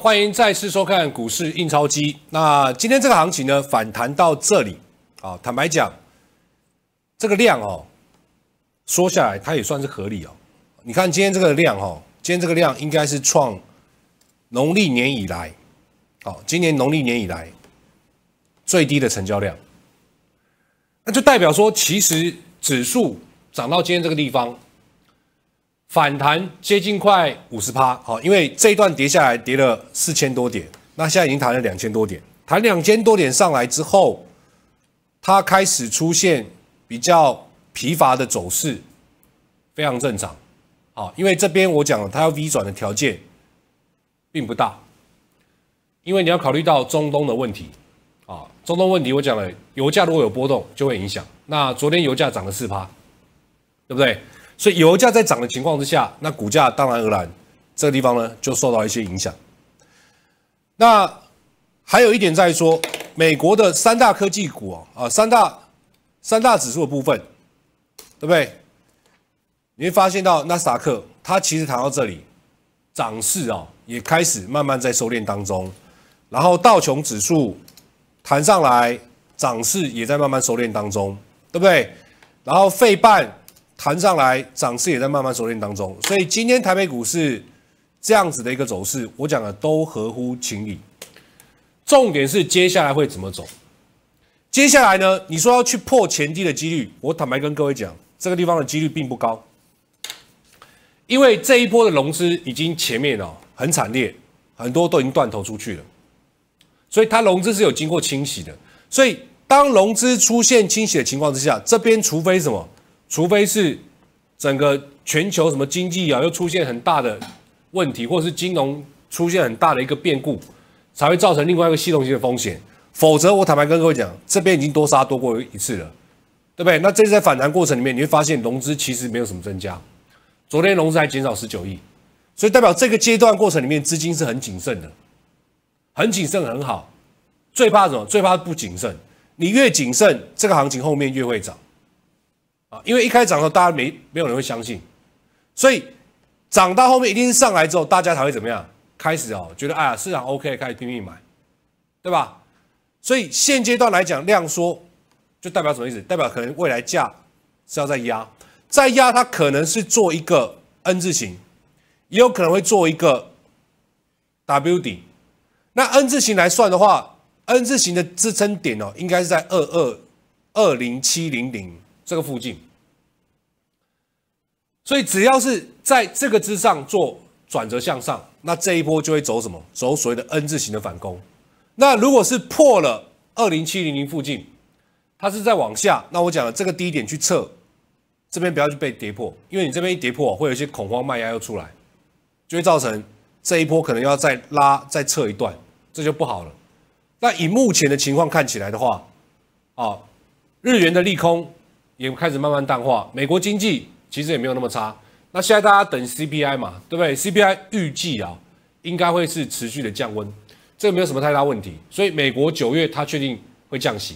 欢迎再次收看《股市印钞机》。那今天这个行情呢，反弹到这里啊，坦白讲，这个量哦，说下来它也算是合理哦。你看今天这个量哦，今天这个量应该是创农历年以来，哦，今年农历年以来最低的成交量。那就代表说，其实指数涨到今天这个地方。反弹接近快五十趴，好，因为这一段跌下来跌了四千多点，那现在已经弹了两千多点，弹两千多点上来之后，它开始出现比较疲乏的走势，非常正常，好，因为这边我讲了它要 V 转的条件并不大，因为你要考虑到中东的问题，啊，中东问题我讲了，油价如果有波动就会影响，那昨天油价涨了四趴，对不对？所以油价在涨的情况之下，那股价当然而然这个地方呢就受到一些影响。那还有一点在说，美国的三大科技股啊，啊三大三大指数的部分，对不对？你会发现到纳斯达克它其实谈到这里，涨势啊也开始慢慢在收敛当中，然后道琼指数谈上来涨势也在慢慢收敛当中，对不对？然后费半。谈上来，涨势也在慢慢收敛当中，所以今天台北股市这样子的一个走势，我讲的都合乎情理。重点是接下来会怎么走？接下来呢？你说要去破前低的几率，我坦白跟各位讲，这个地方的几率并不高，因为这一波的融资已经前面哦很惨烈，很多都已经断头出去了，所以它融资是有经过清洗的。所以当融资出现清洗的情况之下，这边除非什么？除非是整个全球什么经济啊，又出现很大的问题，或者是金融出现很大的一个变故，才会造成另外一个系统性的风险。否则，我坦白跟各位讲，这边已经多杀多过一次了，对不对？那这次在反弹过程里面，你会发现融资其实没有什么增加，昨天融资还减少十九亿，所以代表这个阶段过程里面资金是很谨慎的，很谨慎很好。最怕什么？最怕不谨慎。你越谨慎，这个行情后面越会涨。啊，因为一开涨的时候，大家没没有人会相信，所以涨到后面一定是上来之后，大家才会怎么样？开始哦，觉得啊，市场 OK，开始拼命买，对吧？所以现阶段来讲，量缩就代表什么意思？代表可能未来价是要再压，再压它可能是做一个 N 字形，也有可能会做一个 W 底。那 N 字形来算的话，N 字形的支撑点哦，应该是在二二二零七零零。这个附近，所以只要是在这个之上做转折向上，那这一波就会走什么？走所谓的 N 字形的反攻。那如果是破了二零七零零附近，它是在往下，那我讲这个低点去测，这边不要去被跌破，因为你这边一跌破，会有一些恐慌卖压又出来，就会造成这一波可能要再拉再测一段，这就不好了。但以目前的情况看起来的话，啊，日元的利空。也开始慢慢淡化，美国经济其实也没有那么差。那现在大家等 CPI 嘛，对不对？CPI 预计啊，应该会是持续的降温，这没有什么太大问题。所以美国九月它确定会降息，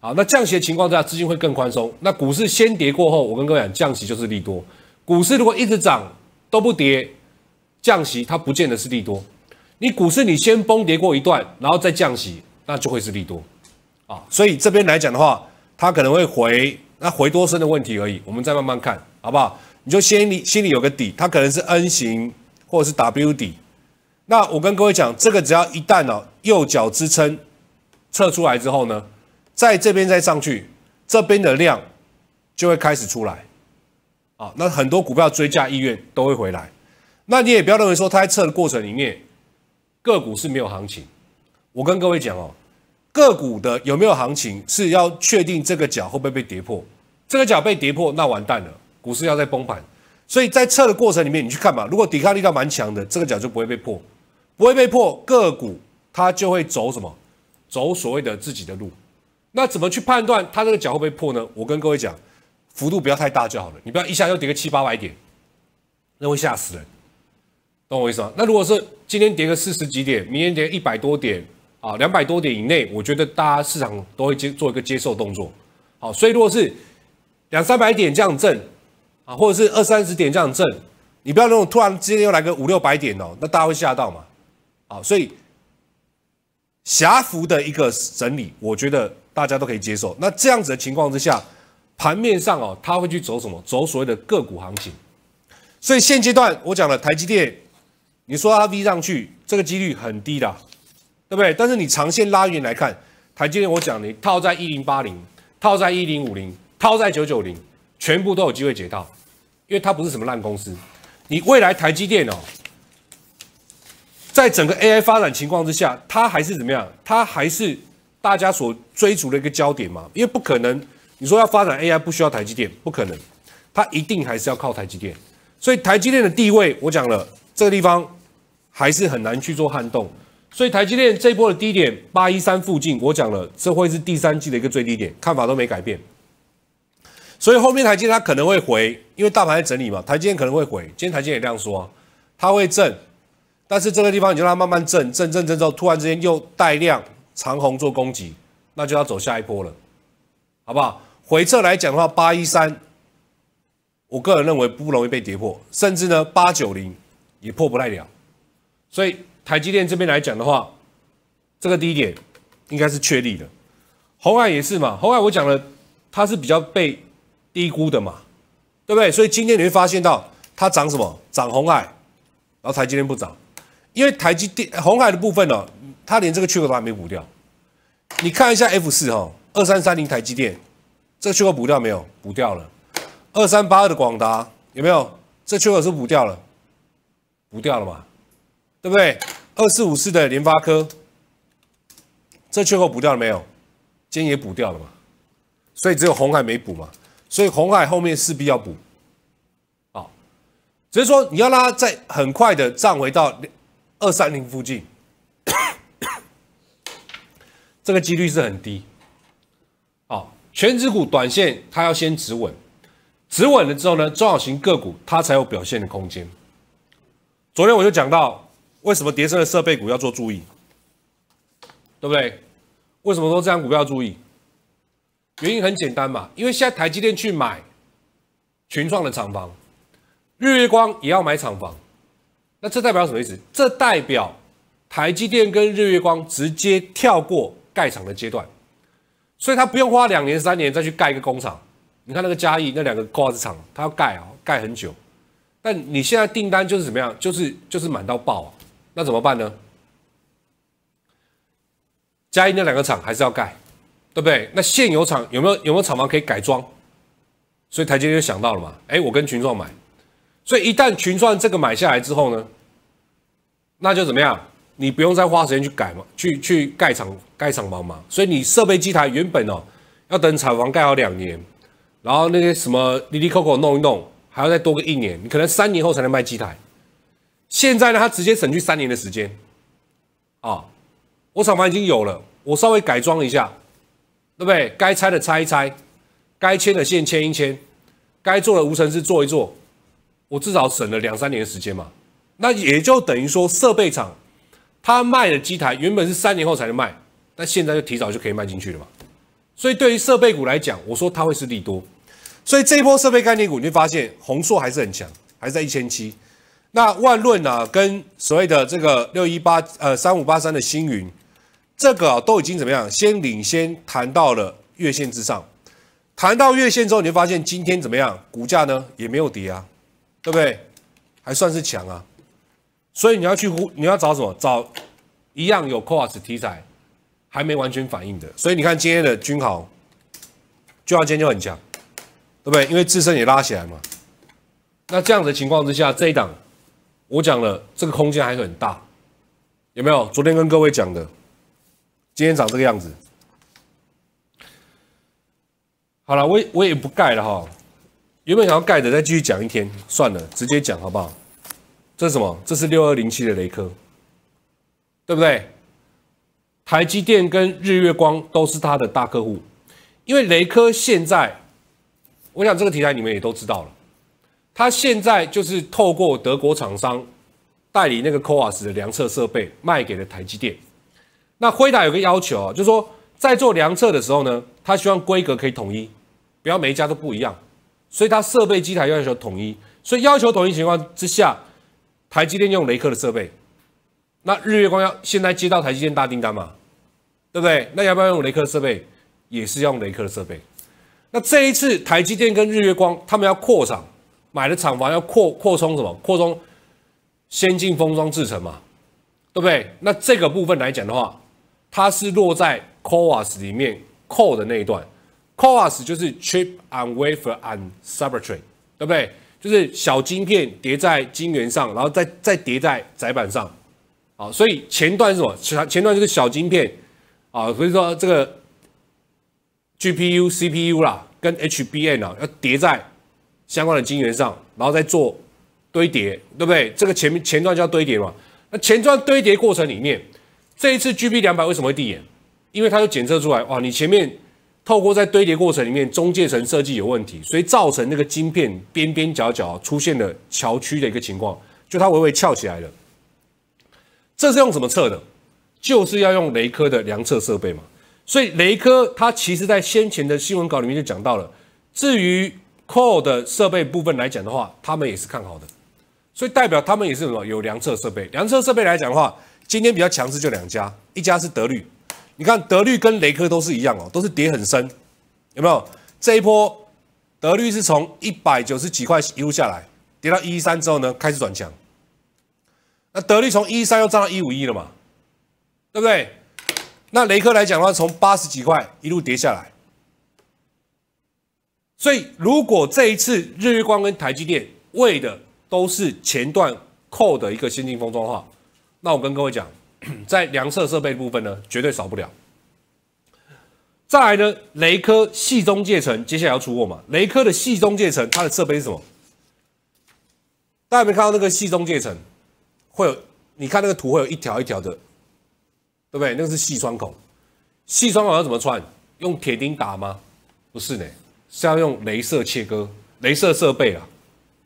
好，那降息的情况下资金会更宽松。那股市先跌过后，我跟各位讲，降息就是利多。股市如果一直涨都不跌，降息它不见得是利多。你股市你先崩跌过一段，然后再降息，那就会是利多啊。所以这边来讲的话，它可能会回。那回多深的问题而已，我们再慢慢看，好不好？你就心里心里有个底，它可能是 N 型或者是 W 底。那我跟各位讲，这个只要一旦哦右脚支撑测出来之后呢，在这边再上去，这边的量就会开始出来，啊，那很多股票追加意愿都会回来。那你也不要认为说它在测的过程里面个股是没有行情。我跟各位讲哦。个股的有没有行情是要确定这个脚不会被跌破，这个脚被跌破那完蛋了，股市要再崩盘。所以在测的过程里面，你去看吧。如果抵抗力倒蛮强的，这个脚就不会被破，不会被破，个股它就会走什么？走所谓的自己的路。那怎么去判断它这个脚会不会破呢？我跟各位讲，幅度不要太大就好了，你不要一下又跌个七八百点，那会吓死人，懂我意思吗？那如果是今天跌个四十几点，明天跌一百多点。啊，两百多点以内，我觉得大家市场都会接做一个接受动作。好，所以如果是两三百点这样震，啊，或者是二三十点这样震，你不要那种突然之间又来个五六百点哦，那大家会吓到嘛。好，所以狭幅的一个整理，我觉得大家都可以接受。那这样子的情况之下，盘面上哦，它会去走什么？走所谓的个股行情。所以现阶段我讲了，台积电，你说它 v 上去，这个几率很低的。对不对？但是你长线拉远来看，台积电我讲，你套在一零八零，套在一零五零，套在九九零，全部都有机会解套，因为它不是什么烂公司。你未来台积电哦，在整个 AI 发展情况之下，它还是怎么样？它还是大家所追逐的一个焦点嘛？因为不可能，你说要发展 AI 不需要台积电，不可能，它一定还是要靠台积电。所以台积电的地位，我讲了这个地方还是很难去做撼动。所以台积电这波的低点八一三附近，我讲了，这会是第三季的一个最低点，看法都没改变。所以后面台积电它可能会回，因为大盘在整理嘛，台积电可能会回。今天台积电也这样说，它会震，但是这个地方你就让它慢慢震，震震震之后，突然之间又带量长虹做攻击，那就要走下一波了，好不好？回撤来讲的话，八一三，我个人认为不容易被跌破，甚至呢八九零也破不太了，所以。台积电这边来讲的话，这个低点应该是确立的。红海也是嘛，红海我讲了，它是比较被低估的嘛，对不对？所以今天你会发现到它涨什么？涨红海，然后台积电不涨，因为台积电红海的部分呢，它连这个缺口都还没补掉。你看一下 F 四哈，二三三零台积电，这个缺口补掉没有？补掉了。二三八二的广达有没有？这缺口是补掉了，补掉了嘛。对不对？二四五四的联发科，这缺口补掉了没有？今天也补掉了嘛，所以只有红海没补嘛，所以红海后面势必要补，啊，所以说你要它在很快的站回到二三零附近，这个几率是很低，啊，全指股短线它要先止稳，止稳了之后呢，中小型个股它才有表现的空间。昨天我就讲到。为什么叠升的设备股要做注意？对不对？为什么说这档股票要注意？原因很简单嘛，因为现在台积电去买群创的厂房，日月光也要买厂房，那这代表什么意思？这代表台积电跟日月光直接跳过盖厂的阶段，所以他不用花两年三年再去盖一个工厂。你看那个嘉义那两个瓜子厂，他要盖啊，盖很久。但你现在订单就是怎么样？就是就是满到爆。那怎么办呢？嘉义那两个厂还是要盖，对不对？那现有厂有没有有没有厂房可以改装？所以台积就想到了嘛，哎，我跟群创买。所以一旦群创这个买下来之后呢，那就怎么样？你不用再花时间去改嘛，去去盖厂盖厂房嘛。所以你设备机台原本哦要等厂房盖好两年，然后那些什么滴滴扣扣弄一弄，还要再多个一年，你可能三年后才能卖机台。现在呢，他直接省去三年的时间啊！我厂房已经有了，我稍微改装一下，对不对？该拆的拆一拆，该牵的线牵一牵，该做的无尘室做一做，我至少省了两三年的时间嘛。那也就等于说，设备厂他卖的机台原本是三年后才能卖，那现在就提早就可以卖进去了嘛。所以对于设备股来讲，我说它会是利多。所以这一波设备概念股，你会发现红硕还是很强，还是在一千七。那万润呢，跟所谓的这个六一八，呃，三五八三的星云，这个都已经怎么样？先领先，谈到了月线之上，谈到月线之后，你就发现今天怎么样？股价呢也没有跌啊，对不对？还算是强啊。所以你要去呼，你要找什么？找一样有 c o s 题材，还没完全反应的。所以你看今天的钧豪，钧豪今天就很强，对不对？因为自身也拉起来嘛。那这样的情况之下，这一档。我讲了，这个空间还很大，有没有？昨天跟各位讲的，今天长这个样子。好了，我我也不盖了哈，原本想要盖的，再继续讲一天算了，直接讲好不好？这是什么？这是六二零七的雷科，对不对？台积电跟日月光都是他的大客户，因为雷科现在，我想这个题材你们也都知道了。他现在就是透过德国厂商代理那个 Coas 的量测设备卖给了台积电。那辉达有个要求啊，就是说在做量测的时候呢，他希望规格可以统一，不要每一家都不一样。所以他设备机台要求统一。所以要求统一情况之下，台积电用雷克的设备。那日月光要现在接到台积电大订单嘛，对不对？那要不要用雷克的设备？也是用雷克的设备。那这一次台积电跟日月光他们要扩厂。买的厂房要扩扩充什么？扩充先进封装制程嘛，对不对？那这个部分来讲的话，它是落在 c o a s 里面 c o 的那一段 c o a s 就是 Chip and Wafer and Substrate，对不对？就是小晶片叠在晶圆上，然后再再叠在载板上。啊，所以前段什么？前前段就是小晶片啊，所以说这个 GPU、CPU 啦，跟 HBM 啊，要叠在。相关的晶圆上，然后再做堆叠，对不对？这个前面前段叫堆叠嘛。那前段堆叠过程里面，这一次 G B 两百为什么会递延？因为它就检测出来，哇，你前面透过在堆叠过程里面，中介层设计有问题，所以造成那个晶片边边角角出现了翘曲的一个情况，就它微微翘起来了。这是用什么测的？就是要用雷科的量测设备嘛。所以雷科它其实在先前的新闻稿里面就讲到了，至于。Core 的设备部分来讲的话，他们也是看好的，所以代表他们也是什么有良测设备。良测设备来讲的话，今天比较强势就两家，一家是德律，你看德律跟雷科都是一样哦，都是跌很深，有没有？这一波德律是从一百九十几块一路下来，跌到一三之后呢，开始转强，那德律从一三又涨到一五一了嘛，对不对？那雷科来讲的话，从八十几块一路跌下来。所以，如果这一次日月光跟台积电为的都是前段扣的一个先进封装化，那我跟各位讲，在量测设备部分呢，绝对少不了。再来呢，雷科细中介层接下来要出货嘛？雷科的细中介层它的设备是什么？大家有没有看到那个细中介层会有？你看那个图会有一条一条的，对不对？那个是细穿孔，细穿孔要怎么穿？用铁钉打吗？不是呢。是要用镭射切割，镭射设备啊，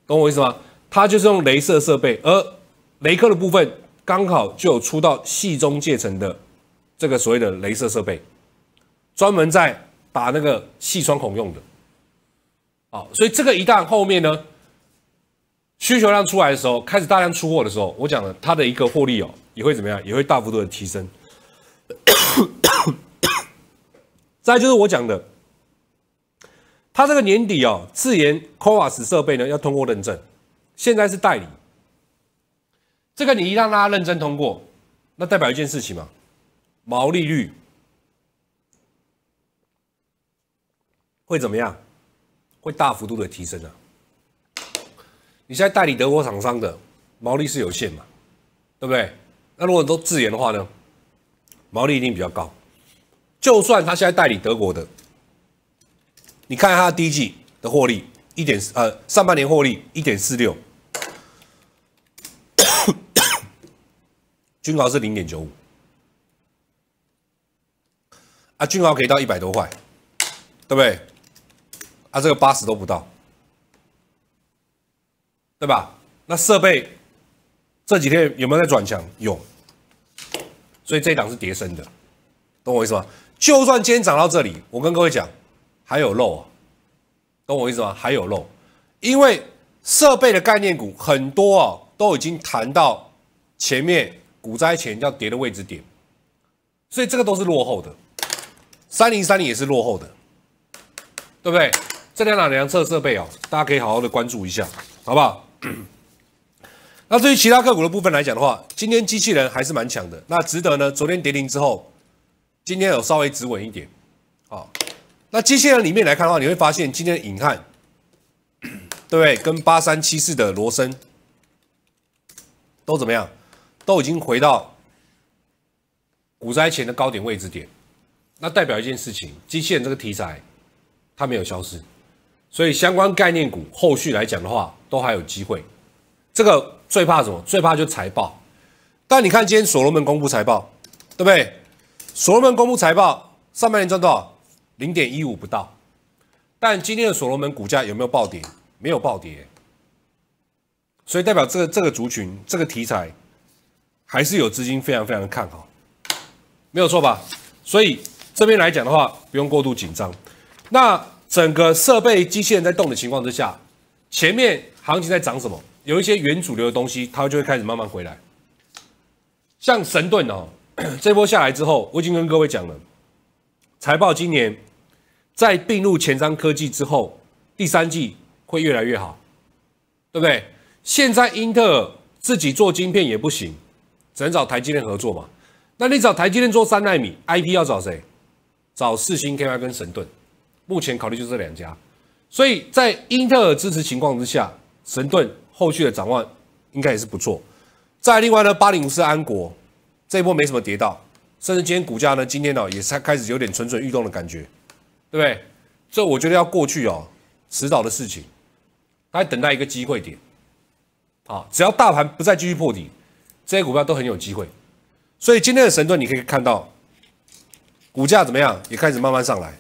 懂我意思吗？它就是用镭射设备，而雷克的部分刚好就有出到细中介层的这个所谓的镭射设备，专门在打那个细窗孔用的。好，所以这个一旦后面呢需求量出来的时候，开始大量出货的时候，我讲了它的一个获利哦，也会怎么样，也会大幅度的提升。再就是我讲的。他这个年底哦，自研 Coas 设备呢要通过认证，现在是代理。这个你一让大家认证通过，那代表一件事情嘛，毛利率会怎么样？会大幅度的提升啊！你现在代理德国厂商的毛利是有限嘛，对不对？那如果都自研的话呢，毛利一定比较高。就算他现在代理德国的。你看它第一季的获利一点呃，上半年获利一点四六，均 豪是零点九五，啊，均豪可以到一百多块，对不对？啊，这个八十都不到，对吧？那设备这几天有没有在转强？有，所以这一档是叠升的，懂我意思吗？就算今天涨到这里，我跟各位讲。还有漏，懂我意思吗？还有漏，因为设备的概念股很多啊，都已经谈到前面股灾前要跌的位置点，所以这个都是落后的，三零三零也是落后的，对不对？这两档两测设备哦，大家可以好好的关注一下，好不好？那对于其他个股的部分来讲的话，今天机器人还是蛮强的，那值得呢？昨天跌停之后，今天有稍微止稳一点，啊。那机器人里面来看的话，你会发现今天隐汉，对不对？跟八三七四的罗森都怎么样？都已经回到股灾前的高点位置点。那代表一件事情，机器人这个题材它没有消失，所以相关概念股后续来讲的话，都还有机会。这个最怕什么？最怕就财报。但你看今天所罗门公布财报，对不对？所罗门公布财报，上半年赚多少？零点一五不到，但今天的所罗门股价有没有暴跌？没有暴跌，所以代表这个这个族群这个题材还是有资金非常非常看好，没有错吧？所以这边来讲的话，不用过度紧张。那整个设备机器人在动的情况之下，前面行情在涨什么？有一些原主流的东西，它就会开始慢慢回来，像神盾哦，这波下来之后，我已经跟各位讲了。财报今年在并入前瞻科技之后，第三季会越来越好，对不对？现在英特尔自己做晶片也不行，只能找台积电合作嘛。那你找台积电做三纳米 IP 要找谁？找四星 K y 跟神盾，目前考虑就这两家。所以在英特尔支持情况之下，神盾后续的展望应该也是不错。再另外呢，八零五是安国，这一波没什么跌到。甚至今天股价呢？今天呢也是开始有点蠢蠢欲动的感觉，对不对？这我觉得要过去哦，迟早的事情，还等待一个机会点。好，只要大盘不再继续破底，这些股票都很有机会。所以今天的神盾你可以看到，股价怎么样也开始慢慢上来。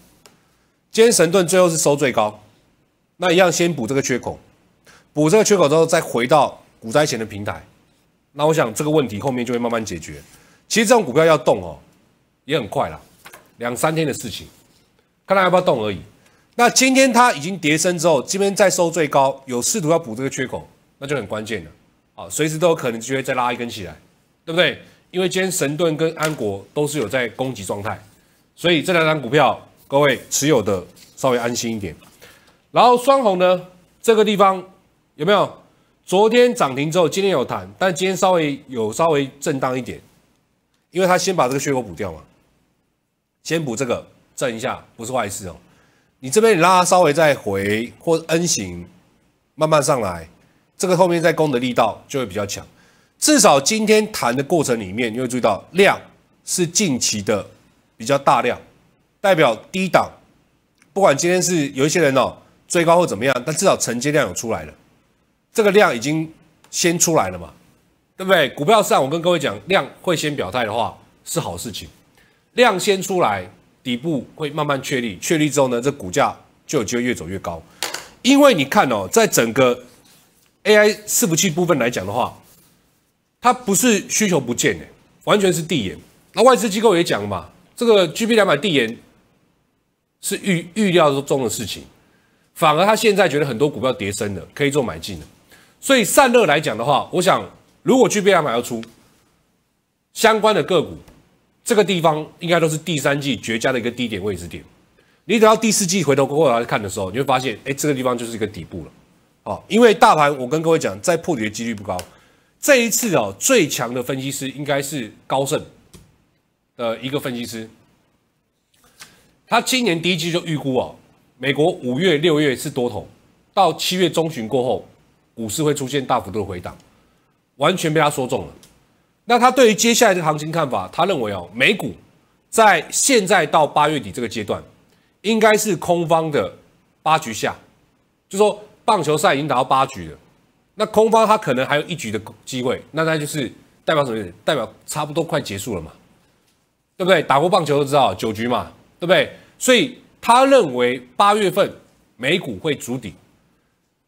今天神盾最后是收最高，那一样先补这个缺口，补这个缺口之后再回到股灾前的平台。那我想这个问题后面就会慢慢解决。其实这种股票要动哦，也很快啦，两三天的事情，看它要不要动而已。那今天它已经跌升之后，今天再收最高，有试图要补这个缺口，那就很关键了。啊，随时都有可能就会再拉一根起来，对不对？因为今天神盾跟安国都是有在攻击状态，所以这两张股票各位持有的稍微安心一点。然后双红呢，这个地方有没有？昨天涨停之后，今天有谈，但今天稍微有稍微震荡一点。因为他先把这个缺口补掉嘛，先补这个震一下，不是坏事哦。你这边你拉稍微再回或 N 型，慢慢上来，这个后面在攻的力道就会比较强。至少今天谈的过程里面，你会注意到量是近期的比较大量，代表低档，不管今天是有一些人哦追高或怎么样，但至少承接量有出来了，这个量已经先出来了嘛。对不对？股票上，我跟各位讲，量会先表态的话是好事情，量先出来，底部会慢慢确立，确立之后呢，这股价就有机会越走越高。因为你看哦，在整个 AI 伺服器部分来讲的话，它不是需求不见诶，完全是递延。那外资机构也讲嘛，这个 G b 两百递延是预预料中的事情，反而他现在觉得很多股票跌升了，可以做买进了。所以散热来讲的话，我想。如果去贝莱要出相关的个股，这个地方应该都是第三季绝佳的一个低点位置点。你等到第四季回头过来看的时候，你会发现，哎，这个地方就是一个底部了。啊，因为大盘，我跟各位讲，在破底的几率不高。这一次哦，最强的分析师应该是高盛的一个分析师，他今年第一季就预估哦，美国五月、六月是多头，到七月中旬过后，股市会出现大幅度的回档。完全被他说中了。那他对于接下来的行情看法，他认为哦，美股在现在到八月底这个阶段，应该是空方的八局下，就说棒球赛已经打到八局了，那空方他可能还有一局的机会，那那就是代表什么意思？代表差不多快结束了嘛，对不对？打过棒球都知道，九局嘛，对不对？所以他认为八月份美股会筑底，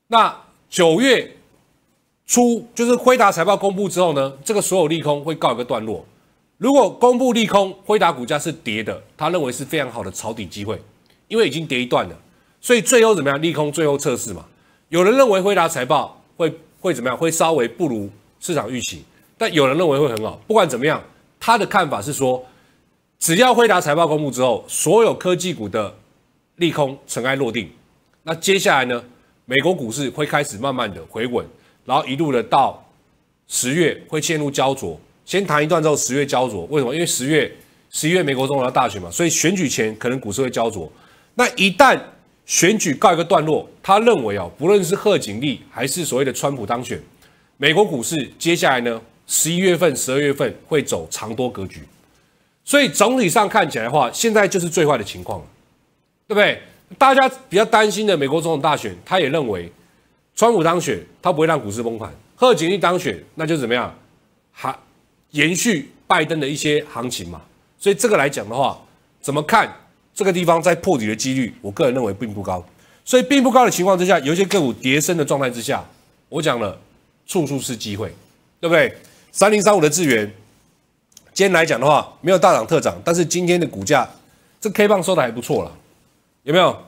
那九月。出就是辉达财报公布之后呢，这个所有利空会告一个段落。如果公布利空，辉达股价是跌的，他认为是非常好的抄底机会，因为已经跌一段了，所以最后怎么样？利空最后测试嘛。有人认为辉达财报会会怎么样？会稍微不如市场预期，但有人认为会很好。不管怎么样，他的看法是说，只要辉达财报公布之后，所有科技股的利空尘埃落定，那接下来呢？美国股市会开始慢慢的回稳。然后一路的到十月会陷入焦灼，先谈一段之后十月焦灼，为什么？因为十月、十一月美国总统大选嘛，所以选举前可能股市会焦灼。那一旦选举告一个段落，他认为啊，不论是贺锦丽还是所谓的川普当选，美国股市接下来呢，十一月份、十二月份会走长多格局。所以总体上看起来的话，现在就是最坏的情况，对不对？大家比较担心的美国总统大选，他也认为。川普当选，他不会让股市崩盘；贺锦丽当选，那就怎么样？还延续拜登的一些行情嘛？所以这个来讲的话，怎么看这个地方在破底的几率？我个人认为并不高。所以并不高的情况之下，有一些个股跌升的状态之下，我讲了处处是机会，对不对？三零三五的智源，今天来讲的话没有大涨特涨，但是今天的股价这 K 棒收的还不错了，有没有？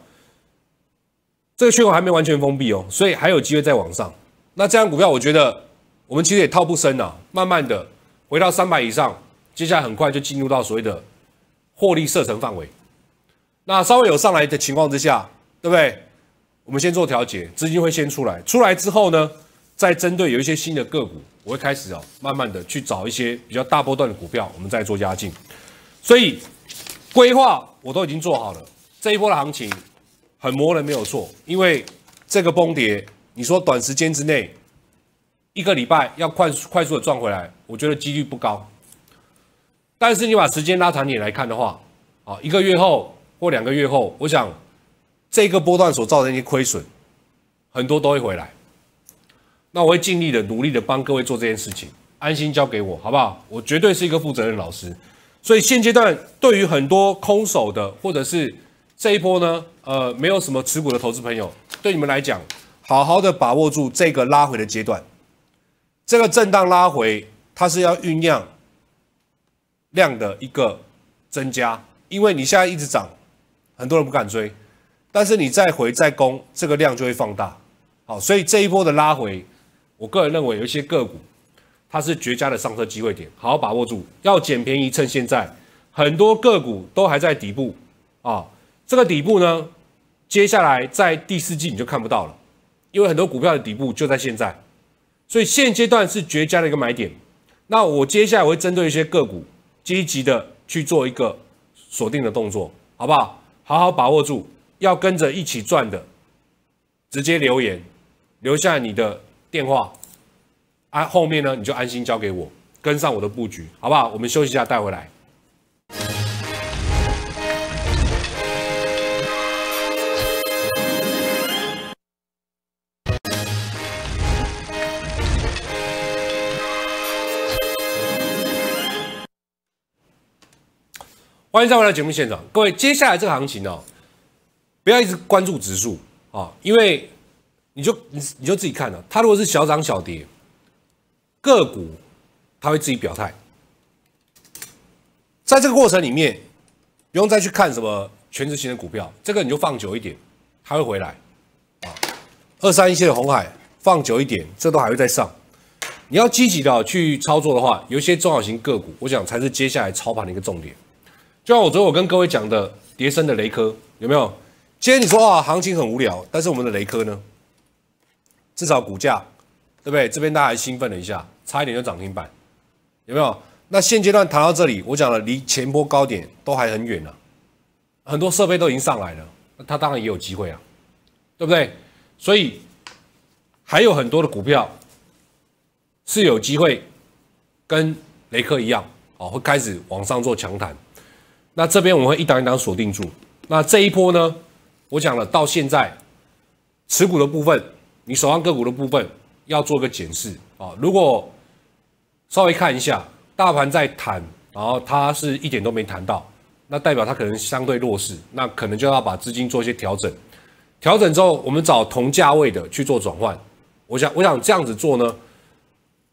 这个缺口还没完全封闭哦，所以还有机会再往上。那这样股票，我觉得我们其实也套不深啊。慢慢的回到三百以上，接下来很快就进入到所谓的获利射程范围。那稍微有上来的情况之下，对不对？我们先做调节，资金会先出来。出来之后呢，再针对有一些新的个股，我会开始哦，慢慢的去找一些比较大波段的股票，我们再做压进。所以规划我都已经做好了，这一波的行情。很磨人，没有错。因为这个崩跌，你说短时间之内，一个礼拜要快快速的赚回来，我觉得几率不高。但是你把时间拉长，点来看的话，啊，一个月后或两个月后，我想这个波段所造成一些亏损，很多都会回来。那我会尽力的、努力的帮各位做这件事情，安心交给我，好不好？我绝对是一个负责任老师。所以现阶段对于很多空手的或者是，这一波呢，呃，没有什么持股的投资朋友，对你们来讲，好好的把握住这个拉回的阶段，这个震荡拉回，它是要酝酿量的一个增加，因为你现在一直涨，很多人不敢追，但是你再回再攻，这个量就会放大，好，所以这一波的拉回，我个人认为有一些个股，它是绝佳的上车机会点，好好把握住，要捡便宜，趁现在，很多个股都还在底部啊。这个底部呢，接下来在第四季你就看不到了，因为很多股票的底部就在现在，所以现阶段是绝佳的一个买点。那我接下来会针对一些个股积极的去做一个锁定的动作，好不好？好好把握住，要跟着一起赚的，直接留言留下你的电话，啊，后面呢你就安心交给我，跟上我的布局，好不好？我们休息一下，带回来。欢迎再回到节目现场，各位，接下来这个行情哦，不要一直关注指数啊，因为你就你你就自己看了，它如果是小涨小跌，个股它会自己表态。在这个过程里面，不用再去看什么全职型的股票，这个你就放久一点，它会回来啊。二三一线的红海放久一点，这都还会再上。你要积极的去操作的话，有些中小型个股，我想才是接下来操盘的一个重点。就像我昨天我跟各位讲的，叠升的雷科有没有？今天你说啊，行情很无聊，但是我们的雷科呢，至少股价，对不对？这边大家还兴奋了一下，差一点就涨停板，有没有？那现阶段谈到这里，我讲了，离前波高点都还很远呢，很多设备都已经上来了，那它当然也有机会啊，对不对？所以还有很多的股票是有机会跟雷科一样，哦，会开始往上做强弹。那这边我们会一档一档锁定住。那这一波呢，我讲了，到现在持股的部分，你手上个股的部分要做个检视啊。如果稍微看一下大盘在弹，然后它是一点都没弹到，那代表它可能相对弱势，那可能就要把资金做一些调整。调整之后，我们找同价位的去做转换。我想，我想这样子做呢，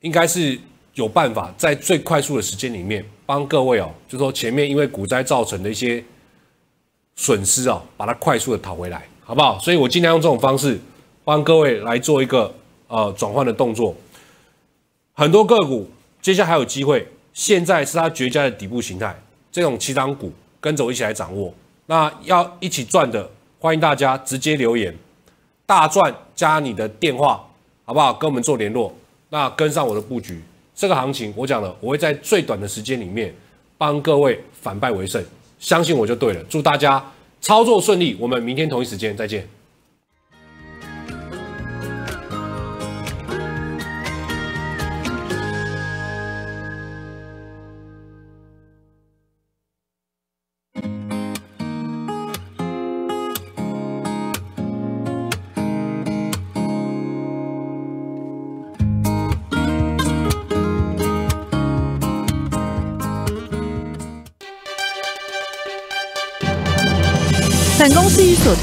应该是。有办法在最快速的时间里面帮各位哦，就说前面因为股灾造成的一些损失哦，把它快速的讨回来，好不好？所以我尽量用这种方式帮各位来做一个呃转换的动作。很多个股接下来还有机会，现在是它绝佳的底部形态。这种七张股，跟着我一起来掌握。那要一起赚的，欢迎大家直接留言，大赚加你的电话，好不好？跟我们做联络，那跟上我的布局。这个行情我讲了，我会在最短的时间里面帮各位反败为胜，相信我就对了。祝大家操作顺利，我们明天同一时间再见。